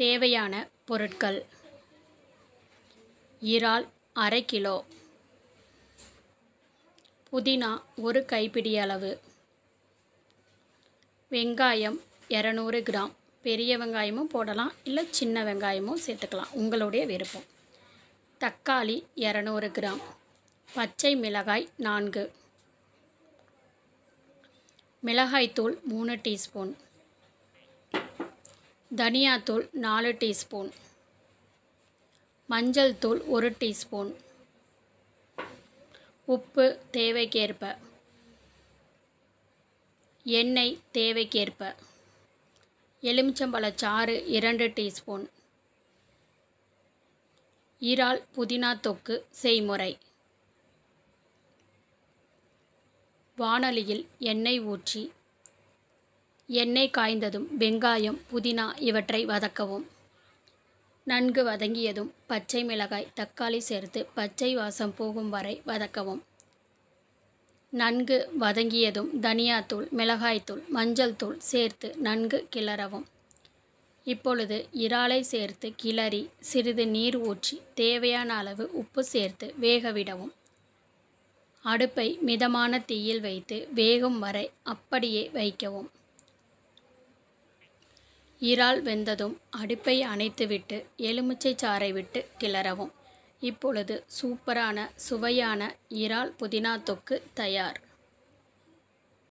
தேவையான பொருட்கள் இறால் அரை கிலோ புதினா ஒரு கைப்பிடி அளவு வெங்காயம் இரநூறு கிராம் பெரிய வெங்காயமும் போடலாம் இல்லை சின்ன வெங்காயமும் சேர்த்துக்கலாம் உங்களுடைய விருப்பம் தக்காளி இரநூறு கிராம் பச்சை மிளகாய் நான்கு மிளகாய்த்தூள் மூணு டீஸ்பூன் தனியாத்தூள் நாலு டீஸ்பூன் மஞ்சள் தூள் ஒரு டீஸ்பூன் உப்பு தேவைக்கேற்ப எண்ணெய் தேவைக்கேற்ப எலுமிச்சம்பழச்சாறு இரண்டு டீஸ்பூன் இறால் புதினா தொக்கு செய்முறை வானொலியில் எண்ணெய் ஊற்றி எண்ணெய் காய்ந்ததும் வெங்காயம் புதினா இவற்றை வதக்கவும் நன்கு வதங்கியதும் பச்சை மிளகாய் தக்காளி சேர்த்து பச்சை வாசம் போகும் வரை வதக்கவும் நன்கு வதங்கியதும் தனியாத்தூள் மிளகாய்த்தூள் மஞ்சள் தூள் சேர்த்து நன்கு கிளறவும் இப்பொழுது இறாலை சேர்த்து கிளறி சிறிது நீர் ஊற்றி தேவையான அளவு உப்பு சேர்த்து வேகவிடவும் அடுப்பை மிதமான தீயில் வைத்து வேகும் வரை அப்படியே வைக்கவும் இறால் வெந்ததும் அடுப்பை அணைத்துவிட்டு எலுமிச்சை சாறை விட்டு கிளறவும் இப்பொழுது சூப்பரான சுவையான இறால் புதினா தொக்கு தயார்